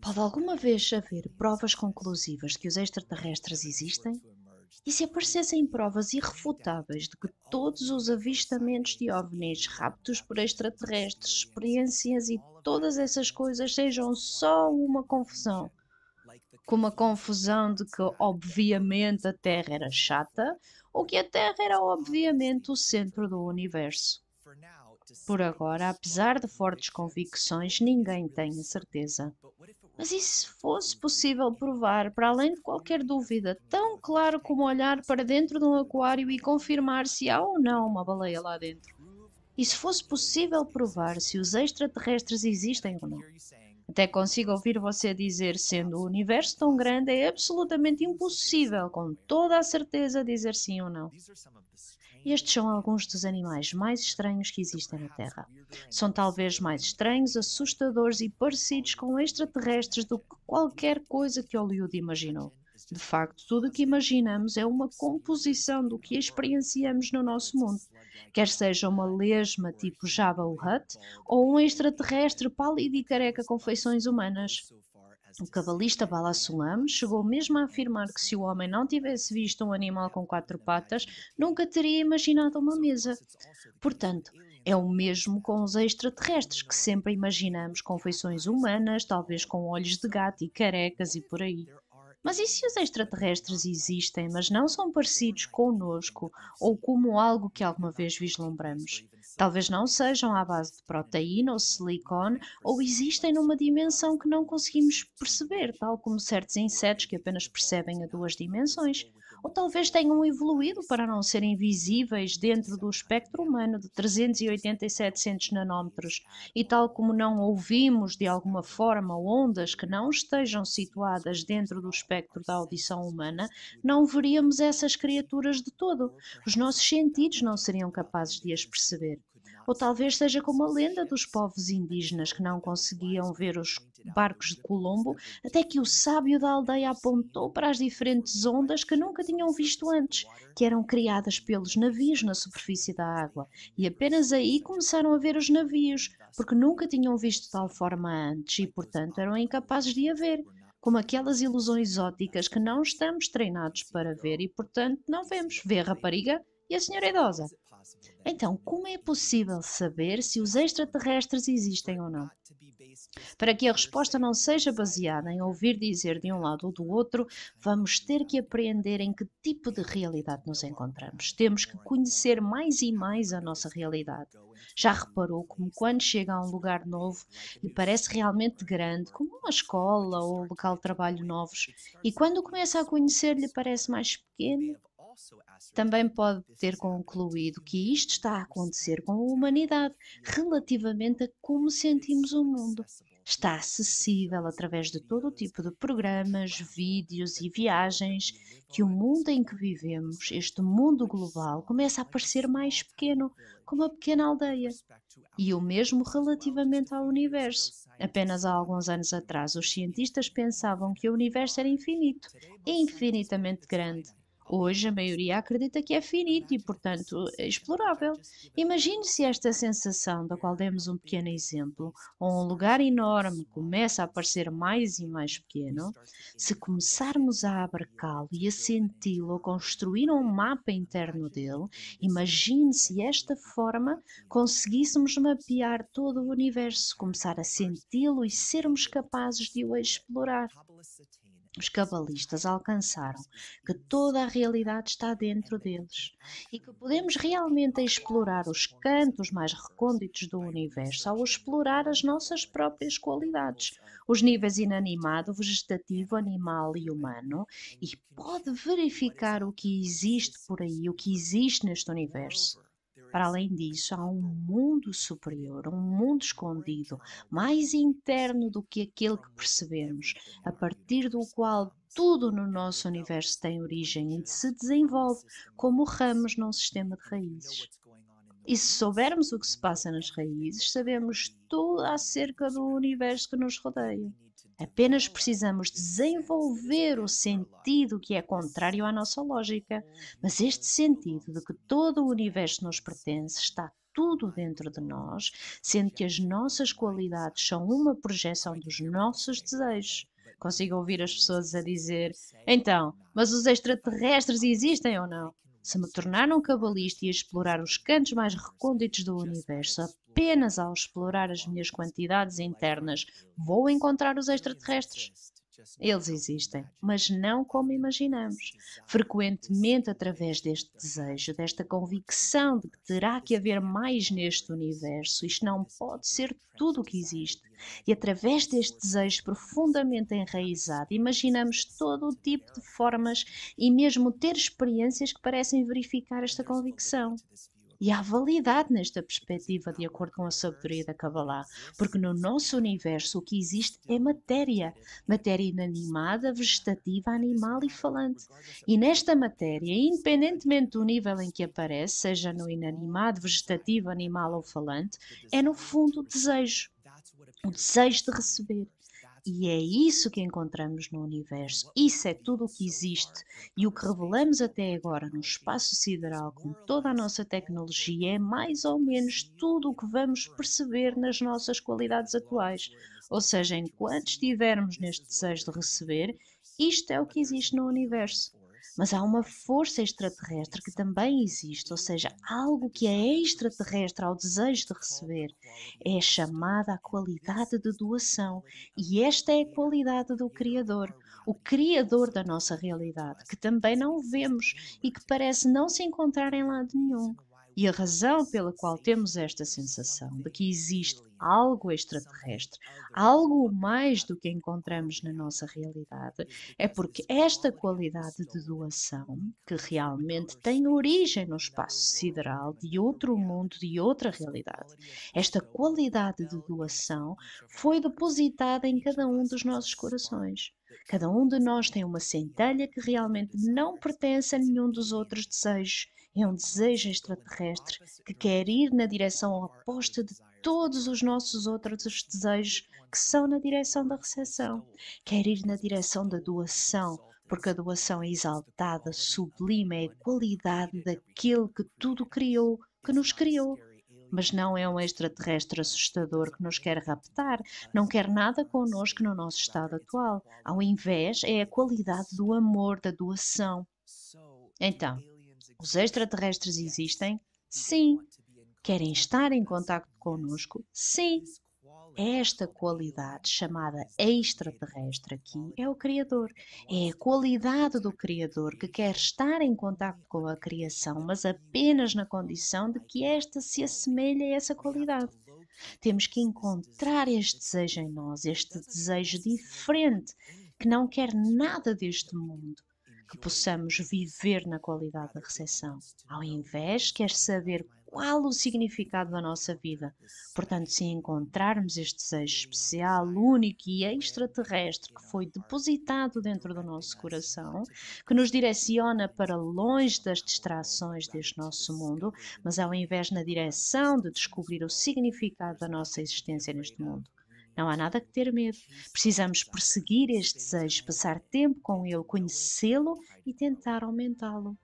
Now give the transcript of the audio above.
Pode alguma vez haver provas conclusivas de que os extraterrestres existem? E se aparecessem provas irrefutáveis de que todos os avistamentos de ovnis, raptos por extraterrestres, experiências e todas essas coisas sejam só uma confusão? Como a confusão de que, obviamente, a Terra era chata ou que a Terra era, obviamente, o centro do universo. Por agora, apesar de fortes convicções, ninguém tem a certeza. Mas e se fosse possível provar, para além de qualquer dúvida, tão claro como olhar para dentro de um aquário e confirmar se há ou não uma baleia lá dentro? E se fosse possível provar se os extraterrestres existem ou não? Até consigo ouvir você dizer, sendo o universo tão grande, é absolutamente impossível, com toda a certeza, dizer sim ou não. Estes são alguns dos animais mais estranhos que existem na Terra. São talvez mais estranhos, assustadores e parecidos com extraterrestres do que qualquer coisa que Hollywood imaginou. De facto, tudo o que imaginamos é uma composição do que experienciamos no nosso mundo, quer seja uma lesma tipo Jabba o Hutt ou um extraterrestre pálido e careca com feições humanas. O cabalista Bala Sulam chegou mesmo a afirmar que se o homem não tivesse visto um animal com quatro patas, nunca teria imaginado uma mesa. Portanto, é o mesmo com os extraterrestres, que sempre imaginamos confeições humanas, talvez com olhos de gato e carecas e por aí. Mas e se os extraterrestres existem, mas não são parecidos conosco ou como algo que alguma vez vislumbramos? Talvez não sejam à base de proteína ou silicone ou existem numa dimensão que não conseguimos perceber, tal como certos insetos que apenas percebem a duas dimensões ou talvez tenham evoluído para não serem visíveis dentro do espectro humano de 380 e 700 nanómetros, e tal como não ouvimos de alguma forma ondas que não estejam situadas dentro do espectro da audição humana, não veríamos essas criaturas de todo. Os nossos sentidos não seriam capazes de as perceber. Ou talvez seja como a lenda dos povos indígenas que não conseguiam ver os barcos de Colombo até que o sábio da aldeia apontou para as diferentes é ondas que nunca tinham visto antes, que eram criadas pelos navios na superfície da água. E apenas aí começaram a ver os navios, porque nunca tinham visto tal forma antes e, portanto, eram incapazes de a ver como aquelas ilusões óticas que não estamos treinados para então, ver e, portanto, não vemos. É Vê a rapariga e a senhora é idosa. Então, como é possível saber se os extraterrestres existem ou não? Para que a resposta não seja baseada em ouvir dizer de um lado ou do outro, vamos ter que aprender em que tipo de realidade nos encontramos. Temos que conhecer mais e mais a nossa realidade. Já reparou como quando chega a um lugar novo lhe parece realmente grande, como uma escola ou um local de trabalho novos, e quando começa a conhecer lhe parece mais pequeno, também pode ter concluído que isto está a acontecer com a humanidade relativamente a como sentimos o mundo. Está acessível através de todo o tipo de programas, vídeos e viagens que o mundo em que vivemos, este mundo global, começa a parecer mais pequeno, como a pequena aldeia. E o mesmo relativamente ao universo. Apenas há alguns anos atrás, os cientistas pensavam que o universo era infinito, infinitamente grande. Hoje, a maioria acredita que é finito e, portanto, é explorável. Imagine se esta sensação, da qual demos um pequeno exemplo, ou um lugar enorme começa a parecer mais e mais pequeno, se começarmos a abarcá-lo e a senti-lo, a construir um mapa interno dele, imagine se esta forma conseguíssemos mapear todo o universo, começar a senti-lo e sermos capazes de o explorar. Os cabalistas alcançaram que toda a realidade está dentro deles e que podemos realmente explorar os cantos mais recônditos do universo ao explorar as nossas próprias qualidades, os níveis inanimado, vegetativo, animal e humano, e pode verificar o que existe por aí, o que existe neste universo. Para além disso, há um mundo superior, um mundo escondido, mais interno do que aquele que percebemos, a partir do qual tudo no nosso universo tem origem e se desenvolve como ramos num sistema de raízes. E se soubermos o que se passa nas raízes, sabemos tudo acerca do universo que nos rodeia. Apenas precisamos desenvolver o sentido que é contrário à nossa lógica, mas este sentido de que todo o universo nos pertence está tudo dentro de nós, sendo que as nossas qualidades são uma projeção dos nossos desejos. Consigo ouvir as pessoas a dizer: então, mas os extraterrestres existem ou não? Se me tornar um cabalista e explorar os cantos mais recônditos do universo, apenas ao explorar as minhas quantidades internas, vou encontrar os extraterrestres. Eles existem, mas não como imaginamos. Frequentemente, através deste desejo, desta convicção de que terá que haver mais neste universo, isto não pode ser tudo o que existe. E é através deste desejo profundamente enraizado, imaginamos todo o tipo de formas e mesmo ter experiências que parecem verificar esta convicção. E há validade nesta perspectiva, de acordo com a sabedoria da Kabbalah, porque no nosso universo o que existe é matéria, matéria inanimada, vegetativa, animal e falante. E nesta matéria, independentemente do nível em que aparece, seja no inanimado, vegetativo, animal ou falante, é no fundo o desejo. O desejo de receber. E é isso que encontramos no universo. Isso é tudo o que existe. E o que revelamos até agora no espaço sideral, com toda a nossa tecnologia, é mais ou menos tudo o que vamos perceber nas nossas qualidades atuais. Ou seja, enquanto estivermos neste desejo de receber, isto é o que existe no universo mas há uma força extraterrestre que também existe, ou seja, algo que é extraterrestre ao desejo de receber. É chamada a qualidade de doação e esta é a qualidade do Criador, o Criador da nossa realidade, que também não vemos e que parece não se encontrar em lado nenhum. E a razão pela qual temos esta sensação de que existe algo extraterrestre, algo mais do que encontramos na nossa realidade, é porque esta qualidade de doação, que realmente tem origem no espaço sideral de outro mundo, de outra realidade, esta qualidade de doação foi depositada em cada um dos nossos corações. Cada um de nós tem uma centelha que realmente não pertence a nenhum dos outros desejos é um desejo extraterrestre que quer ir na direção oposta de todos os nossos outros desejos que são na direção da recepção. Quer ir na direção da doação, porque a doação é exaltada, sublime, é a qualidade daquele que tudo criou, que nos criou. Mas não é um extraterrestre assustador que nos quer raptar, não quer nada connosco no nosso estado atual. Ao invés, é a qualidade do amor, da doação. Então, os extraterrestres existem? Sim. Querem estar em contato conosco? Sim. É esta qualidade chamada extraterrestre aqui é o Criador. É a qualidade do Criador que quer estar em contato com a criação, mas apenas na condição de que esta se assemelhe a essa qualidade. Temos que encontrar este desejo em nós, este desejo diferente que não quer nada deste mundo, que possamos viver na qualidade da recepção. Ao invés, quer saber qual o significado da nossa vida. Portanto, se encontrarmos este desejo especial, único e extraterrestre que foi depositado dentro do nosso coração, que nos direciona para longe das distrações deste nosso mundo, mas ao invés na direção de descobrir o significado da nossa existência neste mundo. Não há nada que ter medo. Precisamos perseguir este desejo, passar tempo com ele, conhecê-lo e tentar aumentá-lo.